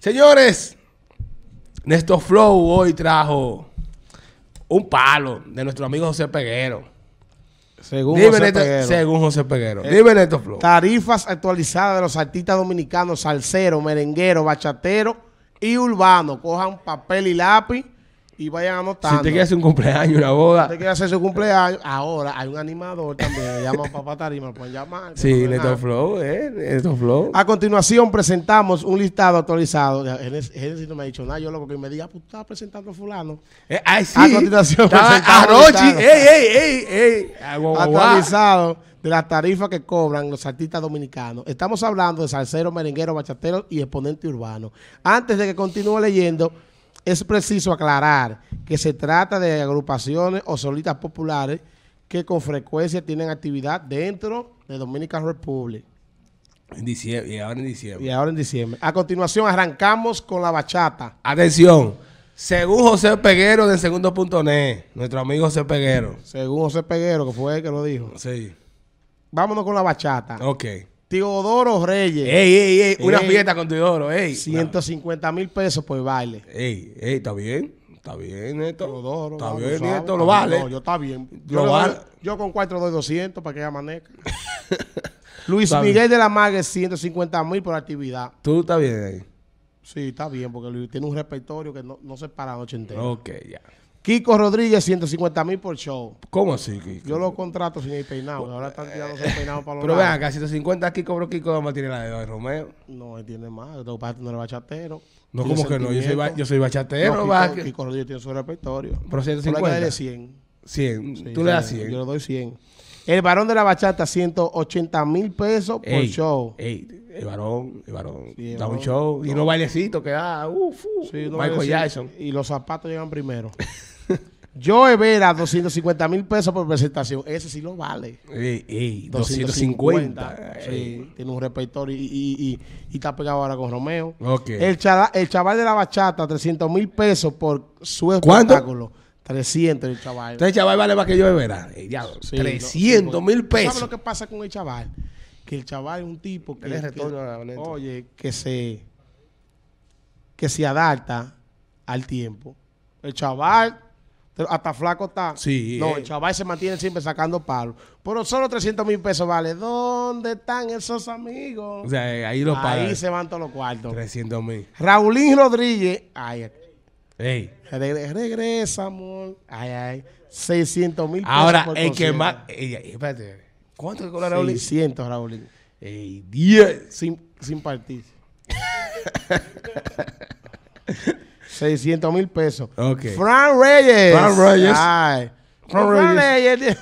Señores, Néstor Flow hoy trajo un palo de nuestro amigo José Peguero. Según, José Peguero. Eh, tarifas actualizadas de los artistas dominicanos, salsero, merenguero, bachatero y urbano. Cojan papel y lápiz y vayan anotando. Si usted quiere hacer un cumpleaños, una boda. Si usted quiere hacer su cumpleaños, ahora hay un animador también, le llaman Papá Tarima, lo pueden llamar. Sí, Neto Flow, eh, Neto Flow. A continuación presentamos un listado actualizado. Génesis no me ha dicho nada, yo loco que me diga, pues estaba presentando fulano. Eh, sí. A continuación presentamos ey, ey, ey, ey. Ah, actualizado de las tarifas que cobran los artistas dominicanos. Estamos hablando de salseros, merengueros, bachateros y exponentes urbanos. Antes de que continúe leyendo es preciso aclarar que se trata de agrupaciones o solitas populares que con frecuencia tienen actividad dentro de Dominican Republic. En diciembre, y ahora en diciembre. Y ahora en diciembre. A continuación arrancamos con la bachata. Atención. Según José Peguero del Segundo Punto segundo.net, nuestro amigo José Peguero. Según José Peguero, que fue él que lo dijo. Sí. Vámonos con la bachata. Ok. Teodoro Reyes. Ey, ey, ey, una fiesta con Teodoro, ey. 150 mil pesos por baile. Ey, ey, está bien. Está bien, Neto. Teodoro. Está bien, lo vale. No, yo está bien. lo vale. yo con cuatro doy 200 para que ella Luis Miguel de la Mague, 150 mil por actividad. ¿Tú estás bien ahí? Sí, está bien, porque tiene un repertorio que no, se para la 80 Ok, ya. Kiko Rodríguez, 150 mil por show. ¿Cómo así, Kiko? Yo lo contrato sin el peinado. ahora están eh, tirando sin peinados peinado para los Pero vean acá, 150 Kiko, pero Kiko no tiene la de Romero. Romeo. No, él tiene más. tengo que no eres bachatero. No, como que no? Yo soy, bachatero. Kiko, Rodríguez tiene su repertorio. Pero 150. Pero le 100. 100. Tú le das 100. Yo le doy 100. El varón de la bachata, 180 mil pesos por show. Ey, el varón, el varón. da un show. Y unos bailecitos que da. Ah, Uf, Michael Jackson. Y los zapatos llegan primero. Joe Vera, 250 mil pesos por presentación. Ese sí lo vale. 250. tiene un repertorio y, está pegado ahora con Romeo. El, chaval de la bachata, 300 mil pesos por su espectáculo. ¿Cuánto? 300 el chaval. Entonces chaval vale más que yo Vera. 300 mil pesos. ¿Sabes lo que pasa con el chaval? Que el chaval es un tipo que, oye, que se que se adapta al tiempo. El chaval hasta flaco está. Sí. No, eh. el chaval se mantiene siempre sacando palos. Pero solo 300 mil pesos vale. ¿Dónde están esos amigos? O sea, eh, ahí los pagan. Ahí se van todos los cuartos. 300 mil. Raulín Rodríguez. Ay, Ey. regresa, amor. Ay, ay. 600 mil pesos. Ahora, el que más. espérate. ¿Cuánto cobra Raulín? 600, Raulín. 10. Sin, sin partir. 600 mil pesos. Ok. Fran Reyes. Fran Reyes. Ay. Fran, Reyes.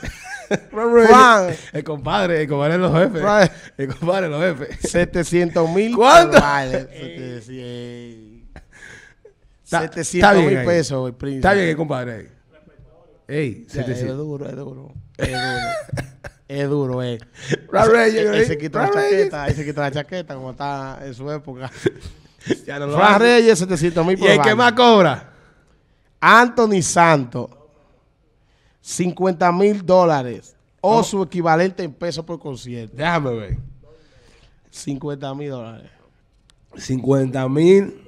Fran Reyes. Fran. El compadre, el compadre de los jefes. El compadre de los jefes. 700 mil. ¿Cuánto? 700 mil pesos, el príncipe. Está bien, el compadre. Ey, ya, Es duro, es duro. Es duro. Es duro, eh. Fran Reyes. Ahí se ¿eh? quitó la chaqueta, ahí se quitó la chaqueta como está en su época. ya no Reyes, 700 mil ¿Y el que más cobra? Anthony Santos, 50 mil dólares. O oh. su equivalente en pesos por concierto. Déjame ver. 50 mil dólares. 50 mil.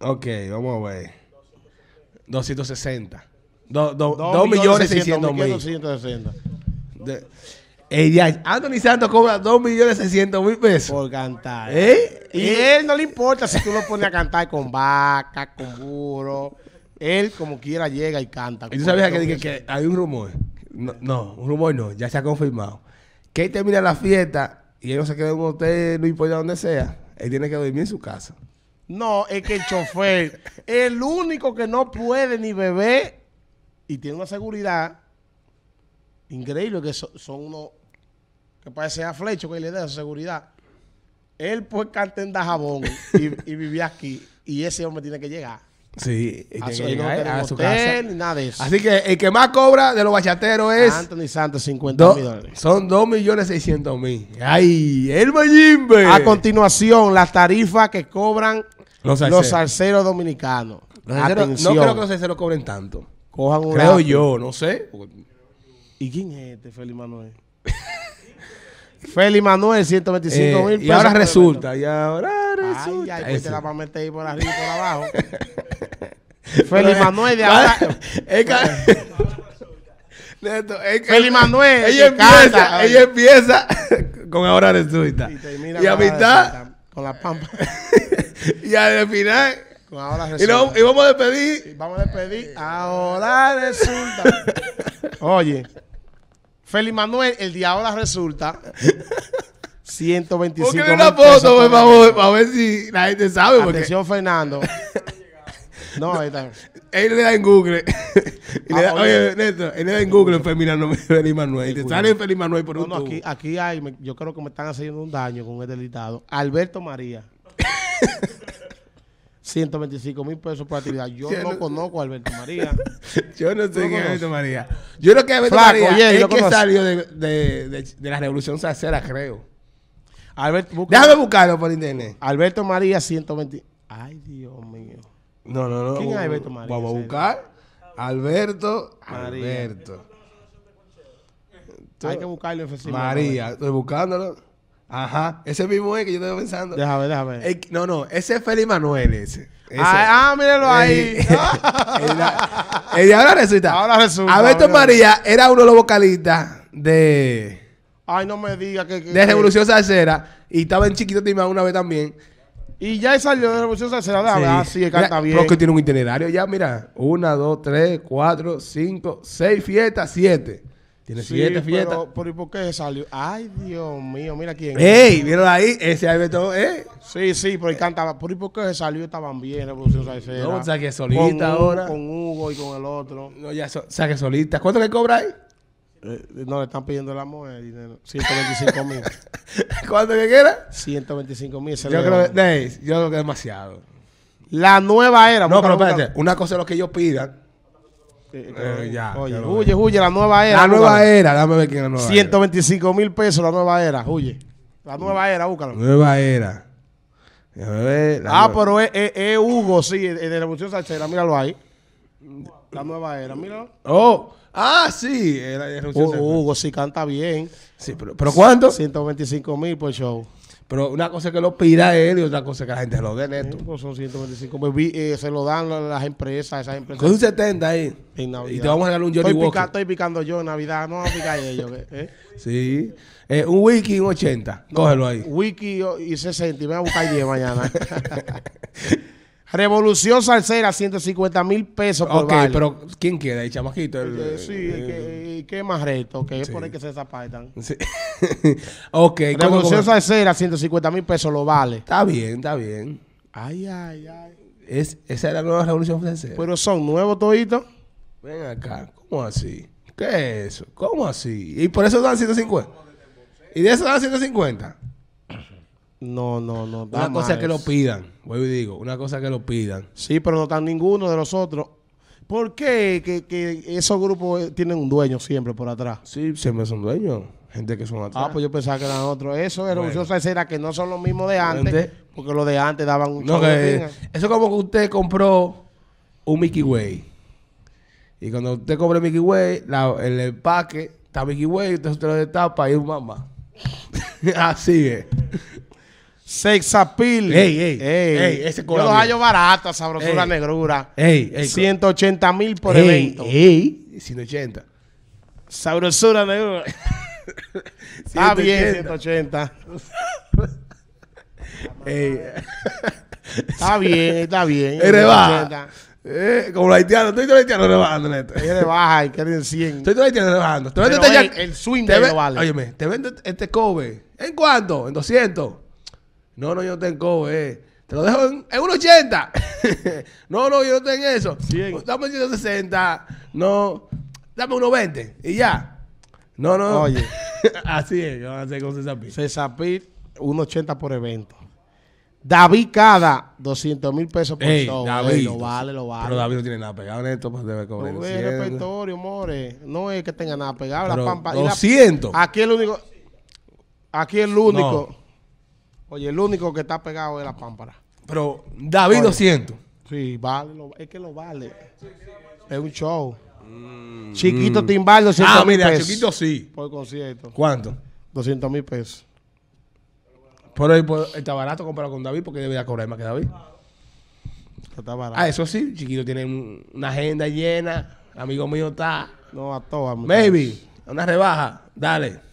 Ok, vamos a ver. 260. 2 millones 600 mil. 260. Ella, Anthony Santos cobra 2 millones 600 mil pesos. Por cantar. ¿Eh? Y a ¿Eh? él no le importa si tú lo pones a cantar con vaca, con burro. Él, como quiera, llega y canta. ¿Y tú sabías que, hay un rumor? No, un rumor no, ya se ha confirmado. Que él termina la fiesta y él no se queda en un hotel, no importa donde sea. Él tiene que dormir en su casa. No, es que el chofer, el único que no puede ni beber y tiene una seguridad increíble, que son unos que parece a Flecho que le da seguridad. Él pues canta en Dajabón y, y vivía aquí. Y ese hombre tiene que llegar. Sí, a su, casa. Nada de eso. Así que el que más cobra de los bachateros es. Anthony Santos, 50 mil dólares. Son 2 millones mil. ¡Ay! ¡El Mayimbe! A continuación, las tarifas que cobran los salseros, dominicanos. Los no creo que los lo cobren tanto. Cojan creo yo, no sé. ¿Y quién es este, Felipe Manuel? Feli Manuel, 125 eh, mil pesos. Y ahora resulta, y ahora resulta. Ay, ay, pues te la va a meter ahí por arriba y por abajo. Félix Manuel de ahora. Manuel. Ella empieza, ella empieza con ahora resulta. Y, a mitad. Con la pampa. y al final. Con ahora resulta. Y, y vamos a despedir. Y vamos a despedir. Eh. Ahora resulta. Oye. Félix Manuel, el diablo ahora resulta. 125 Póngale una foto, por para ver si la gente sabe. Atención, Fernando. No, ahí está. Él le da en Google. Ah, oye, neto, él le da en Google Félix Manuel. Te sale Félix Manuel por no, no, aquí, aquí hay, yo creo que me están haciendo un daño con el delitado. Alberto María. 125 mil pesos por actividad. Yo no, conozco a Alberto María. yo no sé quién es Alberto María. Yo lo que Alberto María oye, es que salió de, de, la Revolución Sacera, creo. Déjame buscarlo por internet. Alberto María 120. Ay, Dios mío. No, no, no. ¿Quién es Alberto María? Vamos a buscar. Alberto. María. Alberto. Hay que buscarlo en María, estoy buscándolo. Ajá, ese mismo es que yo estaba pensando. Déjame, déjame. no, no, ese es Félix Manuel, ese. Ah, ah mírenlo míralo ahí. el, el, ahora resulta. Ahora resulta. Alberto María era uno de los vocalistas de. Ay, no me diga que. de Revolución que... Salsera. Y estaba en Chiquito Timba una vez también. Y ya salió de Revolución Salsera, sí. Ah, sí, canta bien. Porque tiene un itinerario ya, mira. Una, dos, tres, cuatro, cinco, seis fiestas, siete. Tiene sí, siete fiestas. Pero, ¿y por qué salió? Ay, Dios mío, mira quién. ¡Ey! ¿Vieron ahí? Ese Alberto, ¿eh? Sí, sí, pero él cantaba. ¿Por y por qué salió? Estaban bien, Revolución No, solita con Hugo, ahora. Con Hugo y con el otro. No, ya, saque solita. ¿Cuánto le cobra ahí? Eh, no, le están pidiendo la el dinero. 125 mil. ¿Cuánto que queda? 125 mil. Yo, creo que, yo creo que es demasiado. La nueva era. No, pero espérate. Una cosa es lo que ellos pidan eh, eh, oye, huye, la nueva era. La nueva era, dame ver quién la nueva 125 mil pesos la nueva era, huye. La nueva era, búscalo. Nueva era. ah, pero es, Hugo, sí, de Revolución Salchera, míralo ahí. La nueva era, míralo. Oh, ah, sí. Hugo, si sí, canta bien. Sí, pero, ¿pero ¿cuánto? 125 mil por show. Pero una cosa es que lo pida él y otra cosa es que la gente lo dé neto. Pues son 125. Pues eh, se lo dan las empresas, esas empresas. Con un 70 ahí. En Navidad. Y te vamos a regalar un Johnny estoy estoy picando yo en Navidad. No voy a picar ellos. ¿eh? ¿Eh? Sí. Eh, un wiki en 80. Cógelo ahí. Wiki y 60. Y me voy a buscar 10 mañana. Revolución Salsera, 150 mil pesos Ok, pero ¿quién queda? ahí, chamaquito. Eh, eh, sí, eh, ¿qué más reto? Que es por ahí que se zapatan. Sí. ok. Revolución Salsera, 150 mil pesos, lo vale. Está bien, está bien. Ay, ay, ay. esa es la nueva Revolución Francesa. Pero son nuevos toditos. Ven acá, ¿cómo así? ¿Qué es eso? ¿Cómo así? Y por eso dan 150. Y de eso dan 150. No, no, no. Una cosa es que lo pidan. Voy y digo, una cosa que lo pidan. Sí, pero no están ninguno de los otros. ¿Por qué que, esos grupos eh, tienen un dueño siempre por atrás? Sí, siempre son dueños. Gente que son atrás. Ah, pues yo pensaba que eran otros. Eso era bueno. un que no son los mismos de antes. Porque los de antes daban un no, que, Eso como que usted compró un Mickey Way. Y cuando usted compra Mickey Way, el empaque está Mickey Way, usted, usted lo destapa y un mamá. Así es. Sexapil. Ey, ey, ey. ey ese Yo los hallo baratos, sabrosura, ey, negrura. Ey, ey. 180 mil por ey, evento. Ey, 180. Sabrosura, negrura. Está bien, 180. ey. Está bien, está bien. Rebaja. Eh, como la haitianos, estoy todo haitiano rebajando, Neto. Ellos baja y quieren 100. Estoy todo haitiano rebajando. Te vendo este El swing te vale. Óyeme, te vendo este Kobe. ¿En cuánto? En 200. No, no, yo no tengo, eh. Te lo dejo en, en 1.80. no, no, yo no tengo eso. Dame 160. No, dame 1.20 y ya. No, no. Oye. Así es, yo van a hacer con César Pit. César Pit, 1.80 por evento. David Cada, 200 mil pesos por show. David, lo vale, lo vale. Pero David no tiene nada pegado en esto pues debe cobrar. No es repertorio, more. No es que tenga nada pegado. la pampa. 200. La, aquí el único. Aquí el único. Oye, el único que está pegado es la pámpara. Pero David 200. Sí, vale, es que lo vale. Es un show. chiquito Timbal 200 ah, mira, pesos. Chiquito sí. Por concierto. ¿Cuánto? 200 mil pesos. Pero eh, pues, está barato comparado con David porque debería cobrar más que David. Está barato. Ah, eso sí, chiquito tiene una agenda llena. Amigo mío está. No, a todos. Baby, una rebaja. Dale.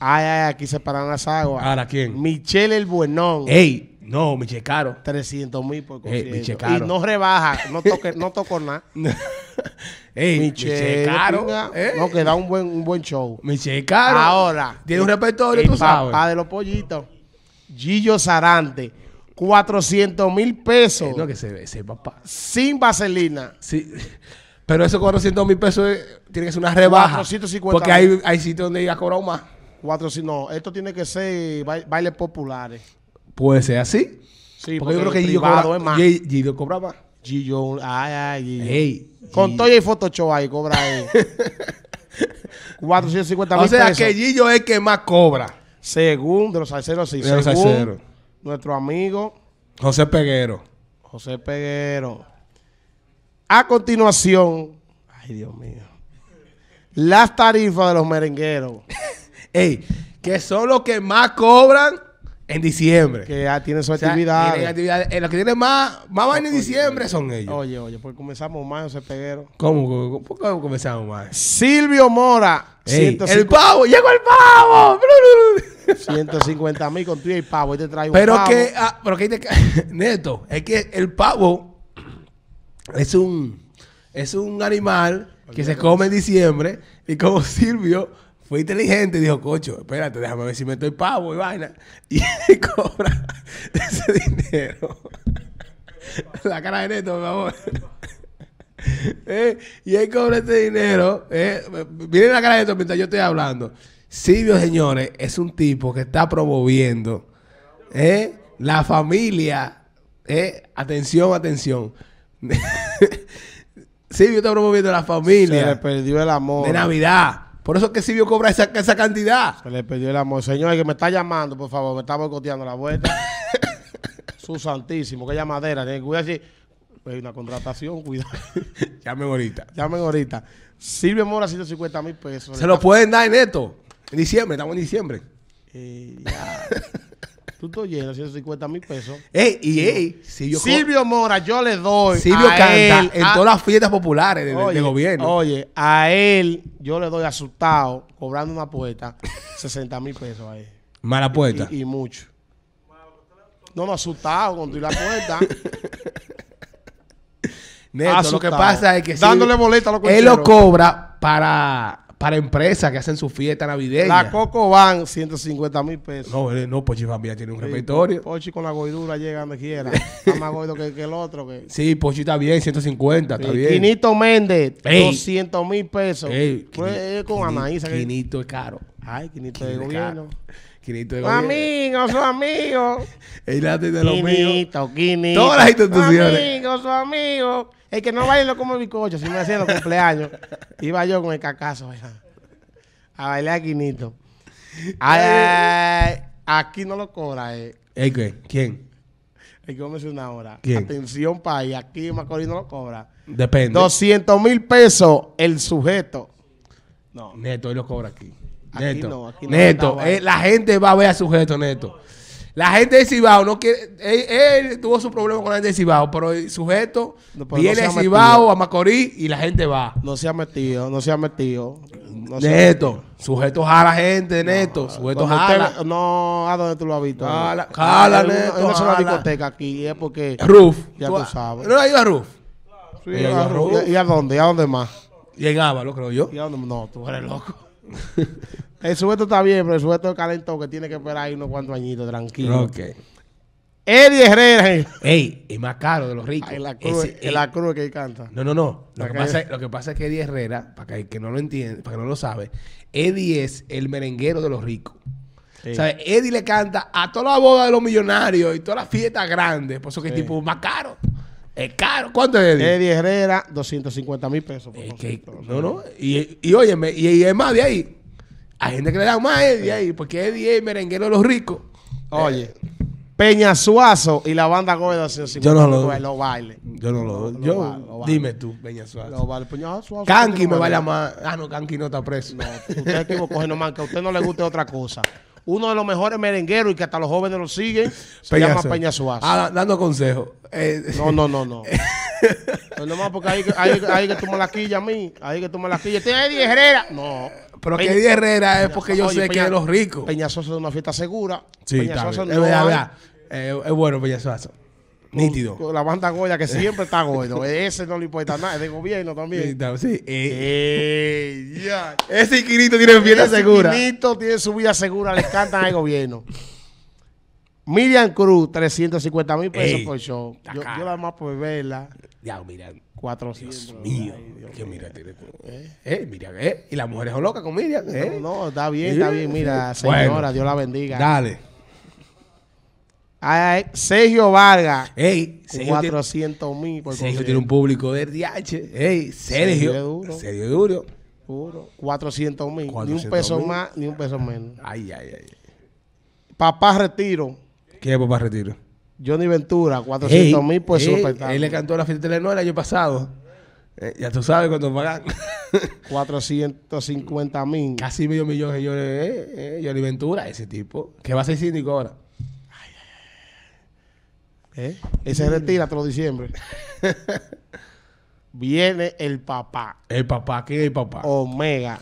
Ay, ay, aquí se paran las aguas. ¿Ahora quién? Michelle el Buenón. Ey, no, Michelle Caro. 300 mil por concierto. Eh, Michelle Caro. Y no rebaja, no, tocó nada. Ey, Michelle, Caro. No, que da un buen, un buen show. Michelle Caro. Ahora. Tiene un repertorio, tú sabes. de los pollitos. Gillo Sarante. 400 mil pesos. Eh, que se ese papá. Sin vaselina. Sí. Pero esos 400 mil pesos eh, tienen que ser una rebaja. 450 porque hay, hay sitios donde ha cobrado más. Cuatro, si no, esto tiene que ser bailes populares. Puede ser así. Sí, porque, yo creo que Gillo cobraba, más. Gillo Gillo, ay, ay, Gillo. Con y Photoshop ahí, cobra él. 450 mil O sea, que Gillo es el que más cobra. Según, de los salseros, sí. De los nuestro amigo... José Peguero. José Peguero. A continuación... Ay, Dios mío. Las tarifas de los merengueros. Ey, que son los que más cobran en diciembre. Que ya tienen su actividad. Eh, los que tienen más, más vaina en diciembre son ellos. Oye, oye, porque comenzamos más, ese Peguero. ¿Cómo? ¿Por qué comenzamos más? Silvio Mora. el pavo, llegó el pavo. 150 mil con y el pavo. Y te trae ah, pero Que, pero que, Neto, es que el pavo es un, es un animal que se come en diciembre. Y como Silvio inteligente y dijo, cocho, espérate, déjame ver si me estoy pavo y vaina. Y cobra ese dinero. La cara de Neto, por favor. Eh, y él cobra ese dinero. Eh, miren la cara de Neto mientras yo estoy hablando. Silvio, señores, es un tipo que está promoviendo eh, la familia. Atención, atención. Silvio está promoviendo la familia. Se perdió el amor. De Navidad. Por eso es que Silvio cobra esa, esa cantidad. Se le perdió el amor. Señor, que me está llamando, por favor, me está boicoteando la vuelta. Su santísimo, que llamadera. Cuidado decir, una contratación, cuidado. Llámeme ahorita. Llamen ahorita. Silvio Mora, 150 mil pesos. Se lo pueden dar en esto. En diciembre, estamos en diciembre. Eh, ya. Tú 150 mil pesos. y Silvio Mora, yo le doy. Silvio canta en todas las fiestas populares de gobierno. Oye, a él yo le doy asustado, cobrando una puerta, 60 mil pesos ahí Mala puerta. Y, mucho. No, no, asustado con tu la puerta. Neto, lo que pasa es que. Dándole boleta a Él lo cobra para para empresas que hacen su fiesta navideña. La Coco van 150 mil pesos. No, eh, no, Pochi Familia tiene un repertorio. Pochi con la gordura llega donde quiera. Está más goido que, el otro. Sí, Pochi está bien, 150, está bien. Quinito Méndez, 200 mil pesos. Quinito, eh, con Quinito es caro. Ay, Quinito, es de gobierno. Caro. Quinito de Amigos, su amigo. El los Quinito, Todas las instituciones. Amigos, su El que no bailó como Bicocho si me hacía los cumpleaños. Iba yo con el cacazo ¿verdad? a bailar Quinito. Ay, aquí no lo cobra. Eh. ¿El qué? ¿Quién? El que una hora. Atención, país. Aquí Macorís no lo cobra. Depende. 200 mil pesos el sujeto. No. Neto, él lo cobra aquí neto. neto. Eh, la gente va a ver a sujeto, Neto. La gente de Cibao no quiere. Él, tuvo su problema con la gente de Cibao, pero el sujeto viene a Cibao, a Macorís y la gente va. No se ha metido, no se ha metido. Neto, neto, sujeto la gente, neto, sujeto jala. no, ¿a dónde tú lo has visto? Jala, neto. una discoteca aquí, es porque. Roof. Ya tú, sabes. ¿No ha ido a Roof? ¿Y, a, dónde? ¿Y a dónde más? Llegaba, lo creo yo. No, tú eres loco el sujeto está bien, pero el sujeto es que tiene que esperar ahí unos cuantos añitos, tranquilo. Ok. Eddie Herrera. Ey, es más caro de los ricos. Es la cruz, Que él que canta. No, no, no. Lo que, pasa es, que, pasa, Eddie Herrera, para que, que no lo entiende, para que no lo sabe, Eddie es el merenguero de los ricos. Eddie le canta a toda la boda de los millonarios y todas las fiestas grandes. Por eso que es tipo más caro. Es caro. ¿Cuánto es Eddie? Eddie Herrera, 250 mil pesos. Por no, no. Y, y óyeme, y, y, es más de ahí. Hay gente que le da más a Eddie ahí, porque Eddie es merenguero de los ricos. Oye. Peñasuazo Peña Suazo y la banda Goya Yo no lo doy. Lo baile. Yo no lo doy. Yo, dime tú, Peña Suazo. Lo baile. Peña Suazo. Kanki me baila más. Ah, no, Kanki no está preso. No, usted equivocó, no man, que a usted no le guste otra cosa uno de los mejores merengueros y que hasta los jóvenes lo siguen, se llama Peña Ah, dando consejo. Eh, no, no, no, no. no pues nomás porque ahí hay, que tomar la quilla a mí, ahí que tomar la quilla. Este es Eddie Herrera. No. Pero que Eddie Herrera es porque yo sé que de los ricos. Peña es una fiesta segura. Sí, Peña no es eh, es bueno Peña Nítido. Con, la banda Goya que siempre está gordo. Ese no le importa nada, es de gobierno también. Eh. Ese inquilito tiene vida segura. Ese tiene su vida segura, le encantan al gobierno. Miriam Cruz, 350 mil pesos por show. Yo, yo, la más por verla. Ya, Miriam. 400. Dios mío. Dios que mira, tiene. Eh, eh, Miriam, eh, Y las mujeres son locas con Miriam, No, eh. no está bien, está bien. Mira, señora, Dios la bendiga. Dale. Sergio Vargas. 400 mil. Sergio, tiene un público de DH. Sergio. Sergio Duro. Duro. 400 mil. Ni un peso más, ni un peso menos. Ay, ay, ay. Papá Retiro. ¿Qué es Papá Retiro? Johnny Ventura, 400 mil por su Él le cantó la fiesta de Telenor el año pasado. Eh, ya tú sabes cuánto pagan. 450 mil. Casi medio millón, señores. Eh, eh, Johnny Ventura, ese tipo. Que va a ser síndico ahora. ¿Eh? Y se retira todo diciembre. Viene el papá. El papá, ¿Qué es el papá? Omega.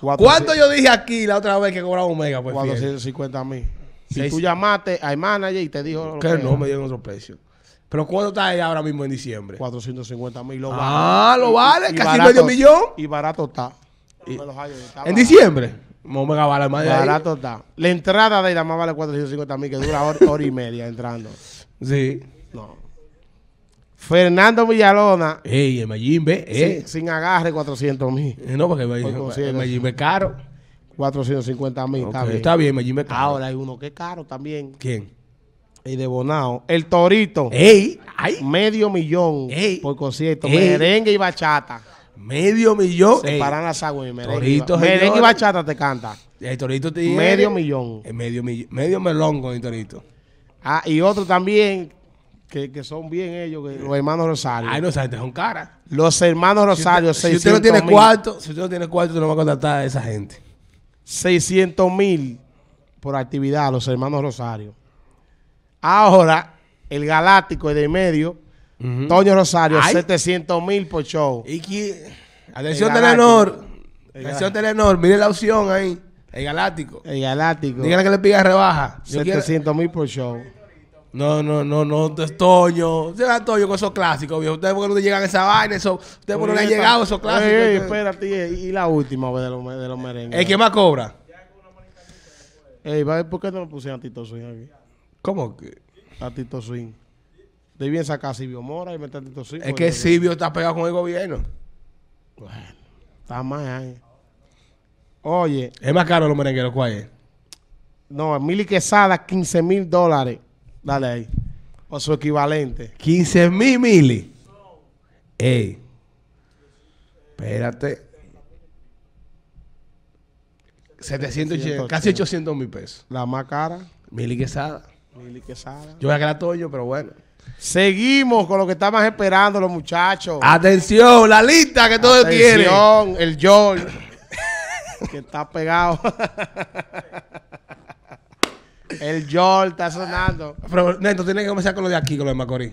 ¿Cuánto yo dije aquí la otra vez que cobraba Omega? Pues, 450 mil. Si tú llamaste al manager y te dijo. Que, no, me dieron otro precio. Pero ¿cuánto está ella ahora mismo en diciembre? 450 mil. Ah, lo vale, casi medio millón. Y barato está. ¿En diciembre? Omega vale más Barato está. La entrada de ella más vale 450 mil, que dura hora y media entrando. Sí. No. Fernando Villalona. Ey, el eh. Sin, agarre 400 mil. Eh, no, porque el es caro. 450 mil, está bien. Está bien, caro. Ahora hay uno que es caro también. ¿Quién? Y de Bonao. El Torito. Ey, ay. Medio millón por concierto. Merengue y bachata. Medio millón. Se paran las aguas y merengue. Torito, y merengue y bachata te canta. El Torito te Medio millón. El eh, medio, medio melón con el Torito. Ah, y otro también, que, que son bien ellos, los hermanos Rosario. Ay, no, esa gente son caras. Los hermanos Rosario, si usted, 600, si usted no tiene cuarto, si usted no tiene cuarto, no va a contratar a esa gente. 600 mil por actividad, los hermanos Rosario. Ahora, el Galáctico de medio, Toño Rosario, 700 mil por show. atención, Telenor. Atención, Telenor, mire la opción ahí. El Galáctico. El Galáctico. Dígale que le pida rebaja. 700 mil por show. No, no, no, no, Toño. Se da Toño con esos clásicos, viejo. Ustedes porque no le llegan a esa vaina, eso, ustedes por no le han llegado esos clásicos. espérate, y la última pues, de los, de los merengues. ¿El que más cobra? Ey, ¿por qué no lo pusieron a Tito Swing aquí? ¿Cómo que? A Tito Swing. De bien sacar a Sibio Mora y meter a Tito Swing. Es pues, que Sibio está pegado con el gobierno. Bueno, está más ahí. Eh. Oye. Es más caro los merengueros, ¿cuál es? No, mil y 15 mil dólares. Dale ahí. O su equivalente. 15 mil mili. Ey. Espérate. 780, casi 800 mil pesos. La más cara. Mili quesada. Yo voy a todo yo, pero bueno. Seguimos con lo que estamos esperando los muchachos. Atención, la lista que todos tienen. Atención, el George que está pegado. El yol está sonando. Pero Neto, tienes que comenzar con lo de aquí, con lo de Macorís.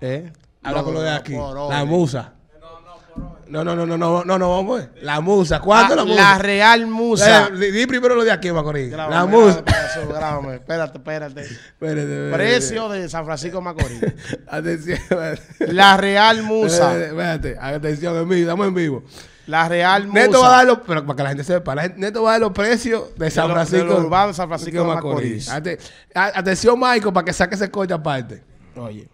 ¿Eh? Habla con lo de aquí. la musa. No, no, no, no, no, no, no, vamos. Pues. La musa. ¿Cuándo ah, la, musa? La real musa. Eh, di, primero lo de aquí, Macorís. la musa. espérate, espérate. Precio de San Francisco Macorís. atención. la real musa. Espérate, atención, en vivo, damos en vivo. La Real Musa. Neto va a dar los, pero para que la gente sepa, Neto va a dar los precios de, San Francisco. De urbano, San Francisco de Macorís. Atención, Michael, para que saque ese coche aparte. Oye.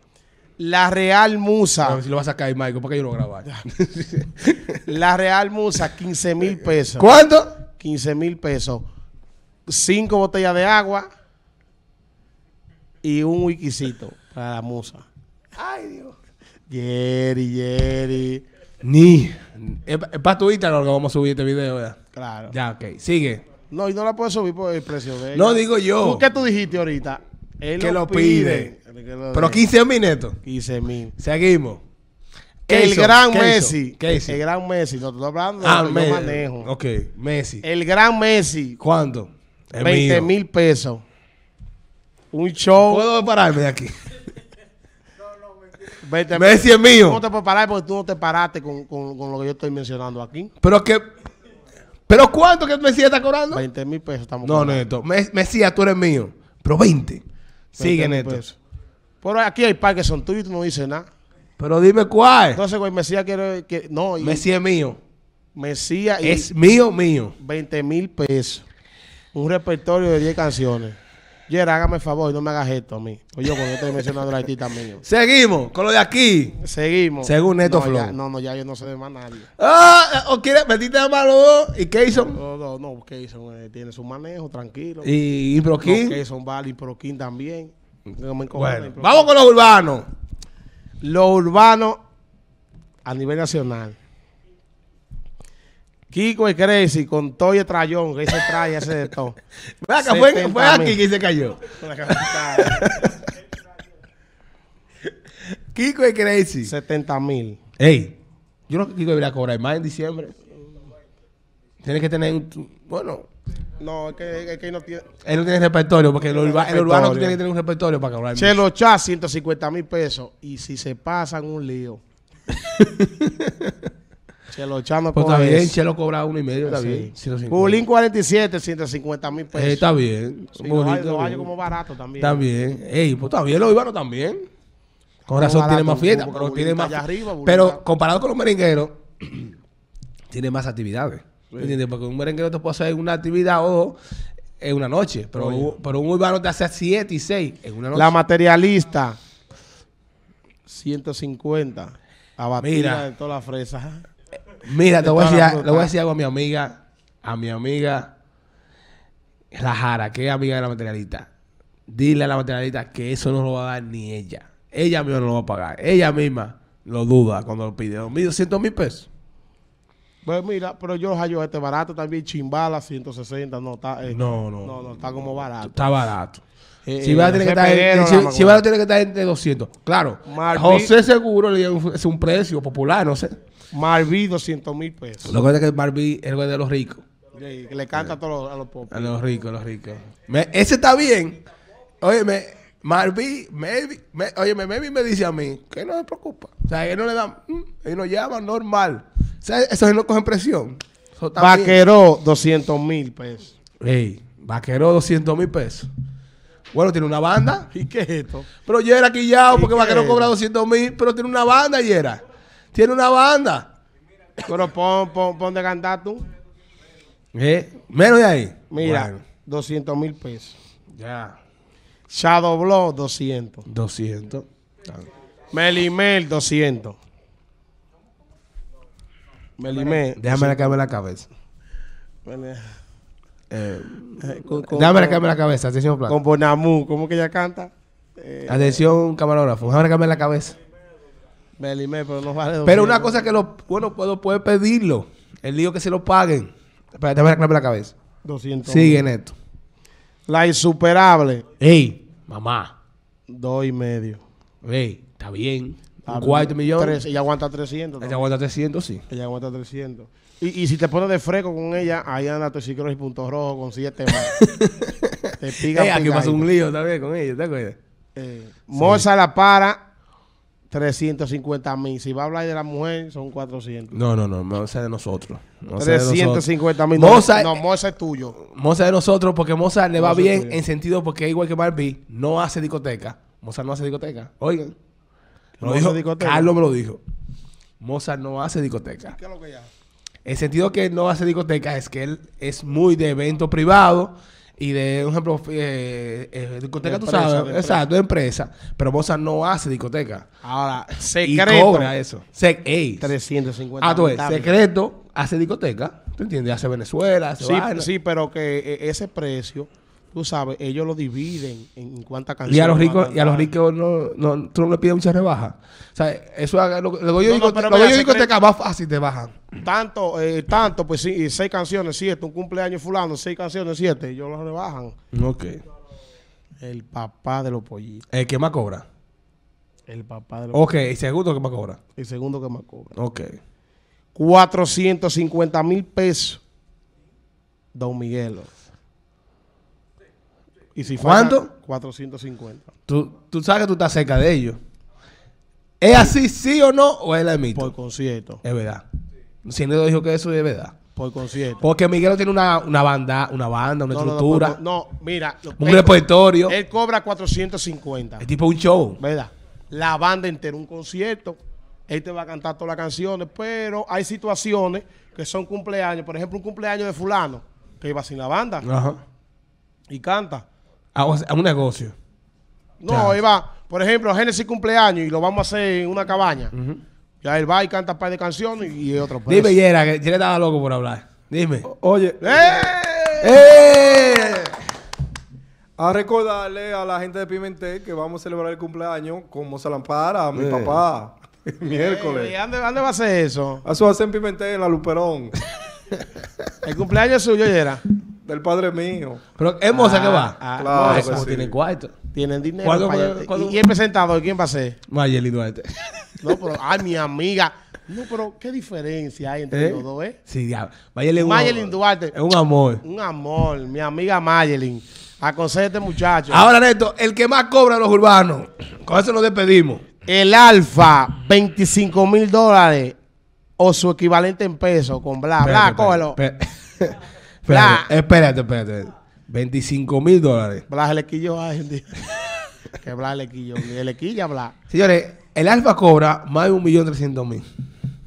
La Real Musa. A ver si lo vas a sacar ahí, Michael, que yo lo grabé. la Real Musa, 15 mil pesos. ¿Cuánto? 15 mil pesos. Cinco botellas de agua y un wikisito para la Musa. Ay, Dios. Jerry, Jerry. Ni. Es, eh, para tu Instagram que vamos a subir este video, ¿verdad? Claro. Ya, ok. Sigue. No, y no la puedo subir por el precio de ella. No, digo yo. ¿Tú qué tú dijiste ahorita? Él que lo pide. Que lo Pero 15 mil, Neto. 15 mil. Seguimos. el gran Messi. ¿Qué El gran Messi. No, te estoy hablando de ah, manejo. Ok, Messi. El gran Messi. ¿Cuánto? El 20 mil pesos. Un show. ¿Puedo pararme de aquí? Messi es mío. No te puedes parar porque tú no te paraste con, lo que yo estoy mencionando aquí. Pero que ¿Pero cuánto que Messi está cobrando? 20 mil pesos estamos No, cobrando. no, tú eres mío. Pero 20. Sigue neto. Pero aquí hay par que son tuyos y tú no dices nada. Pero dime cuál. Entonces, güey, Messi quiere que. No, y, es mío. Mesías. es mío, mío. 20 mil pesos. Un repertorio de 10 canciones. Yera, hágame el favor, no me hagas esto a mí. Oye, cuando yo estoy mencionando la ti también. Seguimos con lo de aquí. Seguimos. Según Neto no, Flow. no, no, ya yo no sé de más nadie. Ah, o quiere, meterte a los dos. ¿Y Keyson? No, no, no, Keyson eh, tiene su manejo, tranquilo. ¿Y Prokin? No, Keyson vale, Prokin también. bueno, vamos con los urbanos. Los urbanos a nivel nacional. Kiko y Crazy con el Trayón, que se trae, ese de todo. fue, aquí que se cayó. Kiko y Crazy. 70 mil. Ey, yo no creo que Kiko debería cobrar más en diciembre. Tienes que tener un. Bueno. No, es que, es no tiene. Él no tiene repertorio, porque el, urba, urbano tiene que tener un repertorio para cobrar. lo Chá, 150 mil pesos. Y si se pasan un lío. Chelo Chama pues está bien, lo cobra uno y medio, está bien. Bulín 47, 150 mil pesos. Eh, está bien. los como barato también. Está bien. Ey, pues está bien, los íbanos también. Con razón tiene más fiesta, pero comparado con los merengueros, tiene más actividades. ¿Entiendes? Porque un merenguero te puede hacer una actividad o en una noche, pero, un urbano te hace 7 y 6 en una noche. La materialista, 150. Abatida Mira, de todas las fresas. Mira, te voy, a decir, voy a decir algo a mi amiga, a mi amiga La Jara, que es amiga de la materialista. Dile a la materialista que eso no lo va a dar ni ella. Ella misma no lo va a pagar. Ella misma lo duda cuando lo pide. ¿200 mil pesos. Pues mira, pero yo los hallo este barato también, chimbala, 160, no está... Eh, no, no, no, está como barato. Está barato. Eh, si va a tener que estar, entre 200. Claro, José Seguro es un precio popular, no sé. Marví, 200 mil pesos. Lo que es que Marví es el de los ricos. Que le canta a, todos los, a los A los ricos, a los ricos. ese está bien. Óyeme, Marví, maybe, me, me dice a mí que no se preocupa. O sea, él no le da, ¿Y mm, no llama, normal. O sea, esos no cogen presión. Vaqueró, 200 mil pesos. Ey, vaqueró, 200 mil pesos. Bueno, tiene una banda. ¿Y qué es esto? Pero yo era quillado porque Vaquero cobra 200 mil, pero tiene una banda y era. Tiene una banda. Pero pon, pon, pon de cantar tú. ¿Eh? Menos de ahí. Mira, 200 mil pesos. Ya. Shadow Blow, 200. 200. Melimel, 200. Melimel. Déjame la cámara la cabeza. Eh, eh, eh, déjame la cámara la cabeza, atención, plata. Con Bonamú, ¿cómo que ella canta? atención, camarógrafo, déjame la cámara la cabeza pero una cosa que lo, bueno, puedo, puede pedirlo. El lío que se lo paguen. Espérate, voy a la cabeza. 200. Sigue, esto La insuperable. Ey, mamá. Dos y medio. Ey, está bien. ella aguanta 300. Ella aguanta 300, sí. Ella aguanta 300. Y, si te pones de fresco con ella, ahí anda tu ciclo y punto rojo, siete más. te pica. aquí pasa un lío también con ella, ¿te acuerdas? Eh, Moza la para 350 mil. Si va a hablar de la mujer, son 400. No, no, no. Moza de nosotros. Moza 350 mil. Moza, no, Moza es tuyo. Moza de nosotros porque Moza le va bien en sentido porque es igual que Barbie. No hace discoteca. Moza no hace discoteca. Oigan. No discoteca. Carlos me lo dijo. Moza no hace discoteca. ¿Qué lo que ya? El sentido que no hace discoteca es que él es muy de evento privado y de, un ejemplo, eh, eh discoteca, tú sabes, exacto, empresa. Pero Bosa no hace discoteca. Ahora, secreto. Y cobra eso. Se, ace 350. Ah, tú ves, secreto hace discoteca, ¿tú entiendes? Hace Venezuela, hace Sí, sí pero que eh, ese precio tú sabes, ellos lo dividen en cuántas canciones. Y a los ricos, y a los ricos no, no le pides mucha rebaja. O sea, eso es lo, que yo digo, yo más fácil te bajan. Tanto, eh, tanto, pues sí, seis canciones, siete, un cumpleaños fulano, seis canciones, siete, ellos lo rebajan. Ok. El papá de los pollitos. ¿El que más cobra? El papá de los Ok, segundo que más cobra? El segundo que más cobra. Ok. 450 mil pesos. Don Miguelo. ¿Cuánto? 450. Tú, sabes que tú estás cerca de ellos. ¿Es así, sí o no? ¿O es la mitad? Por concierto. Es verdad. Siendo dijo que eso es verdad. Por concierto. Porque Miguel tiene una, banda, una banda, una estructura. No, mira. Un repertorio. Él cobra 450. Es tipo un show. ¿Verdad? La banda entera, un concierto. Él te va a cantar todas las canciones, pero hay situaciones que son cumpleaños. Por ejemplo, un cumpleaños de fulano, que iba sin la banda. Y canta a, un negocio. No, ahí va, por ejemplo, Génesis cumpleaños y lo vamos a hacer en una cabaña. Ya él va y canta un par de canciones y, otro. Pues. Dime, Yera, que Yera estaba loco por hablar. Dime. oye. ¡Eh! ¡Eh! A recordarle a la gente de Pimentel que vamos a celebrar el cumpleaños como eh. se eh, a mi papá, papá. Miércoles. ¿Y dónde, va a ser eso? Eso va a ser en Pimentel, en la Luperón. el cumpleaños suyo, Yera. Del padre mío. Pero es Moza que ah, va. Ah, claro. Tienen cuarto. Tienen dinero. ¿Y el presentador quién va a ser? Mayeli Duarte. No, pero, ay, mi amiga. No, pero qué diferencia hay entre ¿Eh? los dos, ¿eh? Sí, diablo. Mayelin Duarte. Es un amor. Un amor. Mi amiga Mayelin. Aconseja este muchacho. Ahora, Neto, el que más cobra los urbanos. Con eso nos despedimos. El Alfa, 25 mil dólares. O su equivalente en pesos con bla, bla, cógelo. Espera, Espérate, espérate. 25 mil dólares. Bla, le quillo a que bla, le quillo. Señores, el Alfa cobra más de un millón trescientos mil.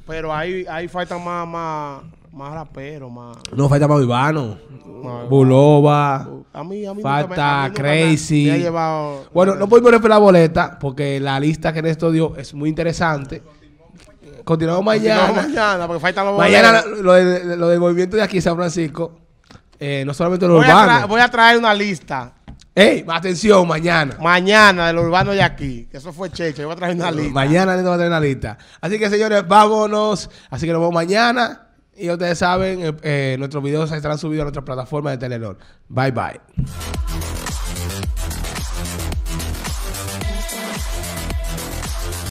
Pero ahí, ahí falta más, más, más rapero, más. No, falta más Vivano. Buloba. A a falta Crazy. bueno, no podemos esperar la boleta porque la lista que Néstor dio es muy interesante. Continuamos mañana. Continuamos mañana, porque faltan los Mañana lo, lo, lo del movimiento de aquí en San Francisco. Eh, no solamente lo voy A voy a traer una lista. Ey, atención, mañana. Mañana, de urbano de aquí. Eso fue Checho, yo voy a traer una lista. Mañana les voy a traer una lista. Así que, señores, vámonos. Así que nos vemos mañana. Y ustedes saben, eh, eh, nuestros videos estarán subidos a nuestra plataforma de Telenor. Bye, bye.